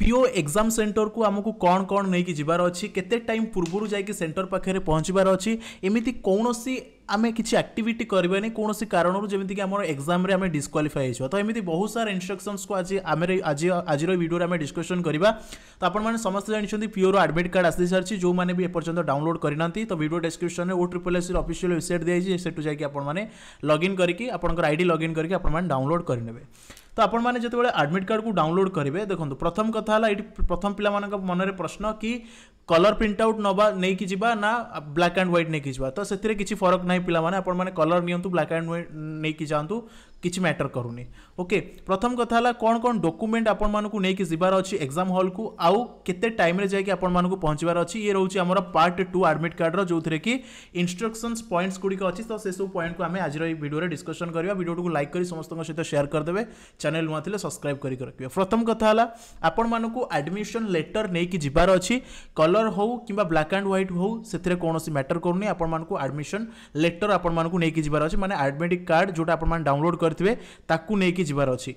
পিও exam centre কো আমাক কো কোন কোন নেকি জিবার অচি কতে টাইম পূর্বরু যাইকি সেন্টার পখরে পৌঁছবার অচি এমিতি কোনসি ଆମେ କିଛି ଆକ୍ଟିଭିଟି କରିବାନି କୌଣସି କାରଣରୁ ଯେମିତିକି ଆମର ଏକ୍ଜାମରେ ଆମେ ଡିସ୍କ୍ୱାଲିଫାଏ ହେଇଯିବା ତ ଏମିତି ବହୁତ ସାରା ଇନଷ୍ଟ୍ରକ୍ସନ୍ସକୁ ଆଜି ଆମେ ଆଜି ଆଜିର ଭିଡ଼ିଓରେ ଆମେ ଡିସ୍କସନ୍ କରିବା ତ ଆପଣମାନେ ସମସ୍ତେ ଜାଣିଛନ୍ତି ପିଓର ଆଡ଼ମିଟ୍ କାର୍ଡ଼ ଆସିସାରିଛି ଯେଉଁମାନେ ବି ଏପର୍ଯ୍ୟନ୍ତ ଡାଉନଲୋଡ଼ କରିନାହାନ୍ତି ତ ଭିଡ଼ିଓ ଡେସ୍କ୍ରିପ୍ସନ୍ରେ ଓ ଟ୍ରିପଲ୍ ଏସ୍ର ଅଫିସିଆଲ୍ ୱେବସାଇଟ୍ ଦିଆଯାଇଛି ସେଠୁ ଯାଇକି ଆପଣମାନେ ଲଗ୍ଇନ୍ କରିକି ଆପଣଙ୍କର ଆଇଡ଼ି ଲଗ୍ଇନ୍ କରିକି ଆପଣମାନେ ଡାଉନଲୋଡ଼ କରିନେବେ ତ ଆପଣମାନେ ଯେତେବେଳେ ଆଡ଼ମିଟ୍ କାର୍ଡ଼କୁ ଡାଉନଲୋଡ଼ କରିବେ ଦେଖନ୍ତୁ ପ୍ରଥମ କଥା ହେଲା ଏଇଠି ପ୍ରଥମ ପିଲାମାନଙ୍କ ମନରେ ପ୍ରଶ୍ନ କି କଲର୍ ପ୍ରିଣ୍ଟ ଆଉଟ୍ ନେବା ନେଇକି ଯିବା ନା ବ୍ଲାକ୍ ଆଣ୍ଡ ହ୍ୱାଇଟ୍ ନେଇକି ଯିବା ତ ସେଥିରେ କିଛି ଫରକ ନାହିଁ ନାହିଁ ପିଲାମାନେ ଆପଣମାନେ କଲର୍ ନିଅନ୍ତୁ ବ୍ଲାକ୍ ଆଣ୍ଡ ହ୍ୱାଇଟ୍ ନେଇକି ଯାଆନ୍ତୁ किसी मैटर करूनी ओके प्रथम कथा कौन कौन डॉक्यूमेंट आपण मूँ नहीं जबार अच्छे एग्जाम हॉल को आउ के टाइम जाकि पहुँचवार अच्छी ये रोचे आम पार्ट टू आडमिट कार्डर जो थे कि इनस्ट्रक्शन पॉइंट्स गुड़िक अच्छी तो सब पॉइंट को आम आज भिडियो डिस्कसन करवा भिडियो को लाइक कर समस्त सहित सेयार करदे चैनल नुआ थे सब्सक्राइब करके रखिए प्रथम कथा आपण मूँ आडमिशन लेटर नहीं कि जबार अच्छी कलर हो कि ब्लाक एंड ह्वैट हो कौन मैटर करूनी आपण मूँ आडमिशन लेटर आपण नहीं अच्छे मैंने आडमिट कार्ड जो आप डाउनलोड कर କରିଥିବେ ତାକୁ ନେଇକି ଯିବାର ଅଛି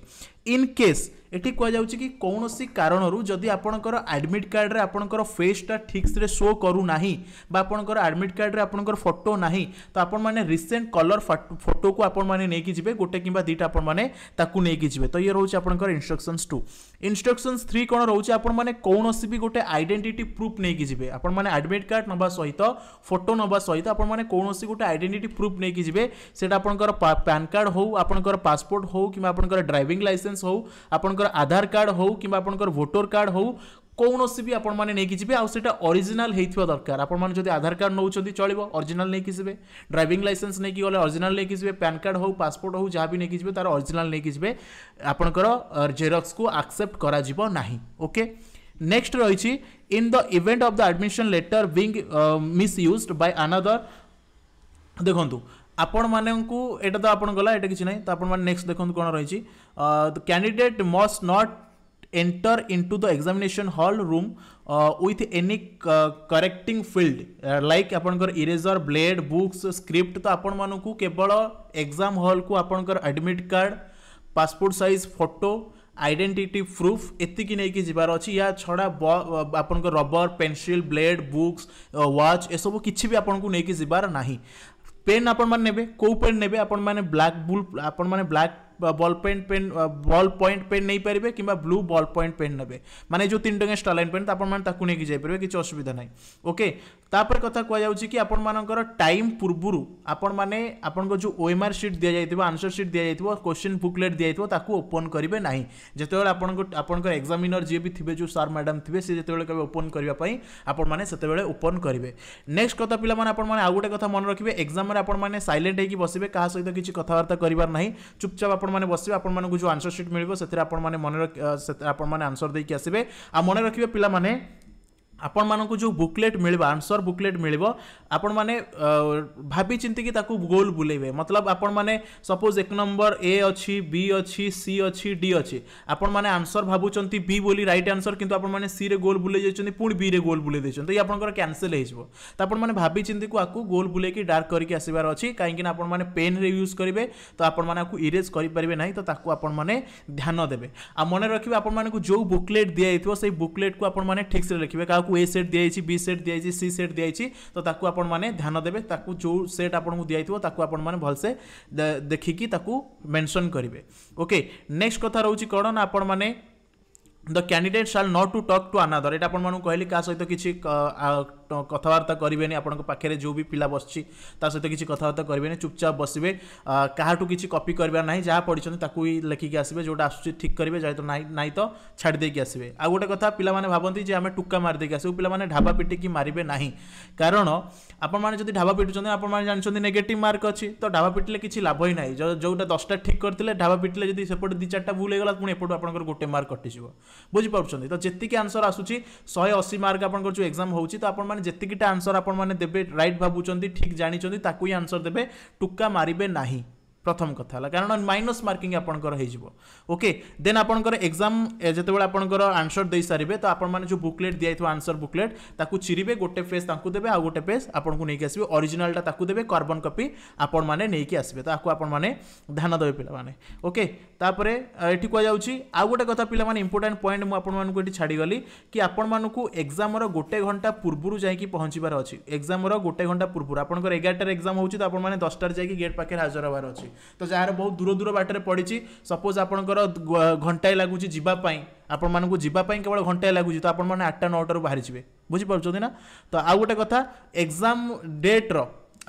ইন কেস এটি কুযাচ্ছে কি কৌশি কারণর যদি আপনার আডমিট কার্ডে আপনার ফেসটা ঠিকসে শো করু না বা আপনার আডমিট কার্ডে আপনার ফটো না তো আপন মানে রিসেন্ট কলর ফটো কু আপন মানে নেই যাবে গোটে কিংবা দুইটা আপন মানে তাকে নেই যাবে তো ইয়ে রয়েছে আপনার ইনস্ট্রকশনস টু ইনস্ট্রকশনস থ্রি কোণ রয়েছে আপন মানে কৌশি বি গোটে আইডেন্টিটি প্রুফ নেই যাবে আপন মানে আডমিট কার্ড নেওয়া সহিত ফটো নেওয়া সহিত আপন মানে কৌশি গোটে আইডেন্টিটি প্রুফ নেই যাবে সেটা আপনার প্যান কার্ড হোক আপনার পাসপোর্ট হোক কিংবা আপনার ড্রাইভিং লাইসেন্স ଲାଇସେନ୍ସ ହଉ ଆପଣଙ୍କର ଆଧାର କାର୍ଡ଼ ହଉ କିମ୍ବା ଆପଣଙ୍କର ଭୋଟର କାର୍ଡ଼ ହଉ କୌଣସି ବି ଆପଣମାନେ ନେଇକି ଯିବେ ଆଉ ସେଇଟା ଅରିଜିନାଲ ହେଇଥିବା ଦରକାର ଆପଣମାନେ ଯଦି ଆଧାର କାର୍ଡ଼ ନେଉଛନ୍ତି ଚଳିବ ଅରିଜିନାଲ ନେଇକି ଯିବେ ଡ୍ରାଇଭିଂ ଲାଇସେନ୍ସ ନେଇକି ଗଲେ ଅରିଜିନାଲ ନେଇକି ଯିବେ ପ୍ୟାନ୍ କାର୍ଡ଼ ହଉ ପାସପୋର୍ଟ ହଉ ଯାହା ବି ନେଇକି ଯିବେ ତାର ଅରିଜିନାଲ ନେଇକି ଯିବେ ଆପଣଙ୍କର ଜେରକ୍ସକୁ ଆକ୍ସେପ୍ଟ କରାଯିବ ନାହିଁ ଓକେ ନେକ୍ସଟ ରହିଛି in the event of the admission letter being misused by another ଦେଖନ୍ତୁ ଆପଣମାନଙ୍କୁ ଏଇଟା ତ ଆପଣ ଗଲା ଏଇଟା କିଛି ନାହିଁ ତ ଆପଣମାନେ ନେକ୍ସଟ ଦେଖନ୍ତୁ କ'ଣ ରହିଛି candidate must not enter into the examination hall room with any correcting fluid like ଆପଣଙ୍କର ଇରେଜର ବ୍ଲେଡ୍ ବୁକ୍ସ ସ୍କ୍ରିପ୍ଟ ତ ଆପଣମାନଙ୍କୁ କେବଳ ଏକ୍ଜାମ୍ ହଲ୍କୁ ଆପଣଙ୍କର admit card passport size photo identity proof ଏତିକି ନେଇକି ଯିବାର ଅଛି ୟା ଛଡ଼ା ଆପଣଙ୍କ rubber pencil blade books watch ଏସବୁ କିଛି ବି ଆପଣଙ୍କୁ ନେଇକି ଯିବାର ନାହିଁ ପେନ୍ ଆପଣମାନେ ନେବେ କେଉଁ ପେନ୍ ନେବେ ଆପଣମାନେ ବ୍ଲାକ୍ ବୁଲ୍ ଆପଣମାନେ black ball pen pen ballpoint pen ନେଇପାରିବେ কিংবা ବ୍ଲୁ ବଲ୍ ପଏଣ୍ଟ ପେନ୍ ନେବେ ମାନେ ଯେଉଁ ତିନି ଟଙ୍କା ଷ୍ଟାଲାଇନ୍ ପେନ୍ ଆପଣମାନେ ତାକୁ ନେଇକି ଯାଇପାରିବେ କିଛି ଅସୁବିଧା ନାହିଁ ଓକେ ତାପରେ କଥା କୁହାଯାଉଛି କି ଆପଣମାନଙ୍କର ଟାଇମ୍ ପୂର୍ବରୁ ଆପଣମାନେ ଆପଣଙ୍କ ଯେଉଁ ଓଏମ୍ଆର୍ ସିଟ୍ ଦିଆଯାଇଥିବ ଆନ୍ସର୍ ସିଟ୍ ଦିଆଯାଇଥିବ କୋଶ୍ଚିନ୍ ବୁକ୍ଲେଟ୍ ଦିଆଯାଇଥିବ ତାକୁ ଓପନ୍ କରିବେ ନାହିଁ ଯେତେବେଳେ ଆପଣଙ୍କ ଆପଣଙ୍କର ଏକ୍ସାମିନର୍ ଯିଏ ବି ଥିବେ ଯେଉଁ ସାର୍ ମ୍ୟାଡ଼ାମ୍ ଥିବେ ସେ ଯେତେବେଳେ କେବେ ଓପନ୍ କରିବା ପାଇଁ ଆପଣମାନେ ସେତେବେଳେ ଓପନ୍ କରିବେ ନେକ୍ସଟ କଥା ପିଲାମାନେ ଆପଣମାନେ ଆଉ ଗୋଟେ କଥା ମନେ ରଖିବେ ଏକ୍ସାମ୍ରେ ଆପଣମାନେ ସାଇଲେଣ୍ଟ ହେଇକି ବସିବେ କାହା ସହିତ କିଛି କଥାବାର୍ତ୍ତା କରିବାର ନାହିଁ ଚୁପଚାପ ଆପଣ ଆପଣମାନେ ବସିବେ ଆପଣମାନଙ୍କୁ ଯେଉଁ ଆନ୍ସର୍ ସିଟ୍ ମିଳିବ ସେଥିରେ ଆପଣମାନେ ମନେ ରଖି ଆପଣମାନେ ଆନ୍ସର୍ ଦେଇକି ଆସିବେ ଆଉ ମନେ ରଖିବେ ପିଲାମାନେ ଆପଣମାନଙ୍କୁ ଯେଉଁ ବୁକଲେଟ୍ ମିଳିବ ଆନ୍ସର ବୁକଲେଟ୍ ମିଳିବ ଆପଣମାନେ ଭାବି ଚିନ୍ତିକି ତାକୁ ଗୋଲ୍ ବୁଲେଇବେ ମତଲବ ଆପଣମାନେ ସପୋଜ୍ ଏକ ନମ୍ବର ଏ ଅଛି ବି ଅଛି ସି ଅଛି ଡି ଅଛି ଆପଣମାନେ ଆନ୍ସର ଭାବୁଛନ୍ତି ବି ବୋଲି ରାଇଟ୍ ଆନ୍ସର କିନ୍ତୁ ଆପଣମାନେ ସିରେ ଗୋଲ୍ ବୁଲେଇ ଯାଇଛନ୍ତି ପୁଣି ବିରେ ଗୋଲ୍ ବୁଲେଇ ଦେଇଛନ୍ତି ଇଏ ଆପଣଙ୍କର କ୍ୟାନସେଲ୍ ହେଇଯିବ ତ ଆପଣମାନେ ଭାବି ଚିନ୍ତିକୁ ଆକୁ ଗୋଲ୍ ବୁଲେଇକି ଡାର୍କ କରିକି ଆସିବାର ଅଛି କାହିଁକିନା ଆପଣମାନେ ପେନ୍ରେ ୟୁଜ୍ କରିବେ ତ ଆପଣମାନେ ଆକୁ ଇରେଜ୍ କରିପାରିବେ ନାହିଁ ତ ତାକୁ ଆପଣମାନେ ଧ୍ୟାନ ଦେବେ ଆଉ ମନେ ରଖିବେ ଆପଣମାନଙ୍କୁ ଯେଉଁ ବୁକଲେଟ୍ ଦିଆଯାଇଥିବ ସେଇ ବୁକଲେଟ୍କୁ ଆପଣମାନେ ଠିକ୍ସେ ଲେଖିବେ କାହାକୁ ए सेट दिखाई बी सेट दिखाई सी सेट दिखाई तो ताकू आपण ध्यान देवे जो सेट आपको दिखाई ताकू भलसे देखिकी ताकू मेंशन ओके नेक्स्ट कथा रोचे कौन ना आपण मैंने the candidate shall not to talk to another ये आपण क्या सहित किसी କଥାବାର୍ତ୍ତା କରିବେନି ଆପଣଙ୍କ ପାଖରେ ଯେଉଁ ବି ପିଲା ବସିଛି ତା ସହିତ କିଛି କଥାବାର୍ତ୍ତା କରିବେନି ଚୁପଚାପ୍ ବସିବେ କାହାଠୁ କିଛି କପି କରିବାର ନାହିଁ ଯାହା ପଢ଼ିଛନ୍ତି ତାକୁ ହିଁ ଲେଖିକି ଆସିବେ ଯେଉଁଟା ଆସୁଛି ଠିକ୍ କରିବେ ଯେହେତୁ ନାହିଁ ନାହିଁ ତ ଛାଡ଼ି ଦେଇକି ଆସିବେ ଆଉ ଗୋଟେ କଥା ପିଲାମାନେ ଭାବନ୍ତି ଯେ ଆମେ ଟୁକା ମାରିଦେଇକି ଆସିବୁ ପିଲାମାନେ ଢାବା ପିଟିକି ମାରିବେ ନାହିଁ କାରଣ ଆପଣମାନେ ଯଦି ଢାବା ପିଟୁଛନ୍ତି ଆପଣମାନେ ଜାଣିଛନ୍ତି ନେଗେଟିଭ୍ ମାର୍କ ଅଛି ତ ଢାବା ପିଟିଲେ କିଛି ଲାଭ ହିଁ ନାହିଁ ଯେଉଁଟା ଦଶଟା ଠିକ୍ କରିଥିଲେ ଢାବା ପିଟିଲେ ଯଦି ସେପଟେ ଦୁଇ ଚାରିଟା ଭୁଲ ହେଇଗଲା ପୁଣି ଏପଟୁ ଆପଣଙ୍କର ଗୋଟେ ମାର୍କ କଟିଯିବ ବୁଝିପାରୁଛନ୍ତି ତ ଯେତିକି ଆନ୍ସର୍ ଆସୁଛି ଶହେ ଅଶୀ ମାର୍କ ଆପଣଙ୍କର ଯେଉଁ ଏକ୍ଜାମ୍ ହେଉଛି ତ ଆପଣମାନେ আপনার যেতিকিটা আনসর আপনার দেবে রাইট ভাবুচ্ছেন ঠিক জাঁচান তাকে হি আনসর দেবে টুকা মারিবে না প্রথম কথা হল কারণ মাইনস মার্কিং আপনার হয়ে যাব ওকে দেন আপনার এক্সাম যেতবে আপনার আনসর দিয়ে সারিবে তো আপনার যে বুকলেট দিয়ে আনসর বুকলেট তাকে চিরিবে গোটে পেজ তাকে দেবে আউ গোটে পেজ আপনার নিয়ে আসবে অরিজিনালটা তাকে দেবে কার্বন কপি আপন মানে নিয়ে আসবে তাকে আপন মানে ধ্যান দেবে পিলা মানে ওকে তাপরে এটি কুযাচ্ছি আউ গোটে কথা পিলা মানে ইম্পর্টাট পয়েন্ট মু আপনার এটি ছাড়িগলি কি আপনার এক্সামর গোটে ঘন্টা পূর্বর যাই পৌঁছবার অছি এক্সামর গোটে ঘন্টা পূর্বর আপনার এগারটার এক্সাম হচ্ছে তো আপনার দশটার যাই গেট পাখে হাজর হবার অছি ତ ଯାହାର ବହୁତ ଦୂର ଦୂର ବାଟରେ ପଡ଼ିଛି ସପୋଜ୍ ଆପଣଙ୍କର ଘଣ୍ଟାଏ ଲାଗୁଛି ଯିବା ପାଇଁ ଆପଣମାନଙ୍କୁ ଯିବା ପାଇଁ କେବଳ ଘଣ୍ଟାଏ ଲାଗୁଛି ତ ଆପଣମାନେ ଆଠଟା ନଅଟାରୁ ବାହାରିଯିବେ ବୁଝିପାରୁଛନ୍ତି ନା ତ ଆଉ ଗୋଟେ କଥା ଏକ୍ଜାମ୍ ଡେଟ୍ର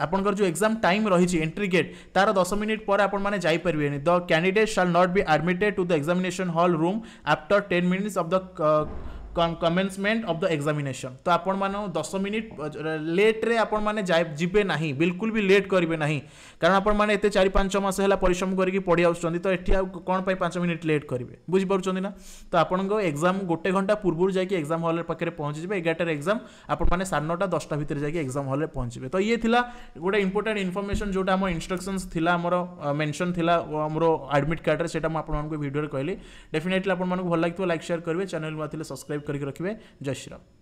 ଆପଣଙ୍କର ଯେଉଁ ଏକ୍ଜାମ୍ ଟାଇମ୍ ରହିଛି ଏଣ୍ଟ୍ରି ଗେଟ୍ ତା'ର ଦଶ ମିନିଟ୍ ପରେ ଆପଣମାନେ ଯାଇପାରିବେନି the candidate shall not be admitted to the examination hall room after ten minutes of the commencement of the examination ତ ଆପଣମାନେ ଦଶ ମିନିଟ୍ ଲେଟ୍ରେ ଆପଣମାନେ ଯିବେ ନାହିଁ ବିଲକୁଲ ବି ଲେଟ୍ କରିବେ ନାହିଁ କାରଣ ଆପଣମାନେ ଏତେ ଚାରି ପାଞ୍ଚ ମାସ ହେଲା ପରିଶ୍ରମ କରିକି ପଢ଼ି ଆସୁଛନ୍ତି ତ ଏଠି ଆଉ କ'ଣ ପାଇଁ ପାଞ୍ଚ ମିନିଟ୍ ଲେଟ୍ କରିବେ ବୁଝିପାରୁଛନ୍ତି ନା ତ ଆପଣଙ୍କ ଏକ୍ଜାମ୍ ଗୋଟେ ଘଣ୍ଟା ପୂର୍ବରୁ ଯାଇକି ଏକ୍ଜାମ୍ ହଲ୍ ପାଖରେ ପହଞ୍ଚିଯିବେ ଏଗାରଟାରେ ଏକ୍ଜାମ୍ ଆପଣମାନେ ସାଢ଼େ ନଅଟା ଦଶଟା ଭିତରେ ଯାଇକି ଏକ୍ଜାମ୍ ହଲ୍ରେ ପହଞ୍ଚିବେ ତ ଇଏ ଥିଲା ଗୋଟେ ଇମ୍ପୋର୍ଟାଣ୍ଟ ଇନଫର୍ମେସନ୍ ଯେଉଁଟା ଆମ ଇନଷ୍ଟ୍ରକ୍ସନ୍ସ ଥିଲା ଆମର ମେନ୍ସନ୍ ଥିଲା ଆମର ଆଡ଼ମିଟ୍ କାର୍ଡ଼ରେ ସେଇଟା ମୁଁ ଆପଣମାନଙ୍କୁ ଭିଡ଼ିଓରେ କହିଲି ଡେଫିନେଟଲି ଆପଣମାନଙ୍କୁ ଭଲ ଲାଗିଥିବ ଲାଇକ୍ ସେୟାର କରିବେ ଚ୍ୟାନେଲ୍ ଥିଲେ ସବସ୍କ୍ରାଇବ୍ करके रखिए जय श्री राम